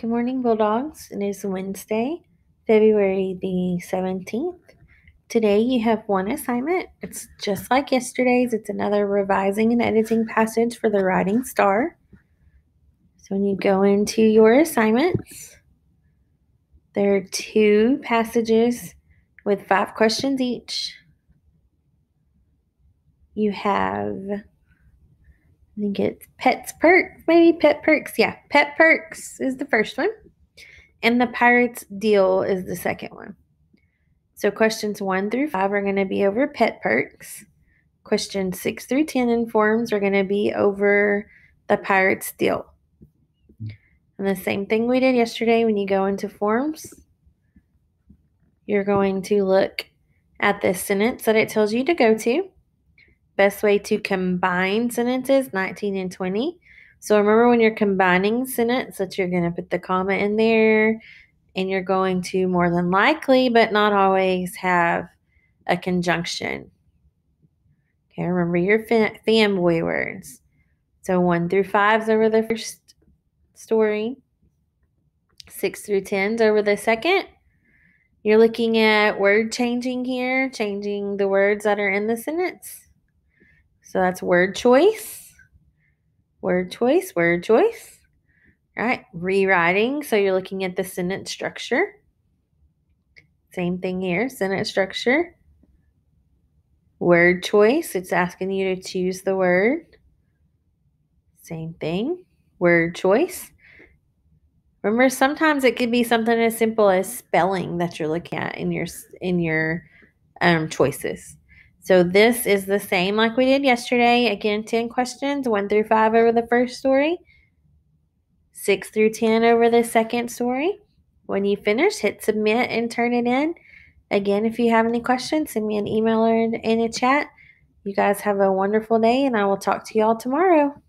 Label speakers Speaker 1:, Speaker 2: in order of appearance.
Speaker 1: Good morning, Bulldogs. It is Wednesday, February the 17th. Today you have one assignment. It's just like yesterday's, it's another revising and editing passage for the Writing Star. So when you go into your assignments, there are two passages with five questions each. You have I think it's Pets Perks, maybe Pet Perks. Yeah, Pet Perks is the first one. And the Pirates Deal is the second one. So questions one through five are going to be over Pet Perks. Questions six through 10 in forms are going to be over the Pirates Deal. And the same thing we did yesterday when you go into forms, you're going to look at this sentence that it tells you to go to. Best way to combine sentences 19 and 20. So remember when you're combining sentences that you're going to put the comma in there and you're going to more than likely, but not always, have a conjunction. Okay, remember your fanboy words. So 1 through 5s over the first story, 6 through 10s over the second. You're looking at word changing here, changing the words that are in the sentence. So that's word choice, word choice, word choice. All right, rewriting. So you're looking at the sentence structure. Same thing here, sentence structure. Word choice, it's asking you to choose the word. Same thing, word choice. Remember, sometimes it could be something as simple as spelling that you're looking at in your in your um, choices. So this is the same like we did yesterday. Again, 10 questions, 1 through 5 over the first story, 6 through 10 over the second story. When you finish, hit submit and turn it in. Again, if you have any questions, send me an email or in, a chat. You guys have a wonderful day, and I will talk to you all tomorrow.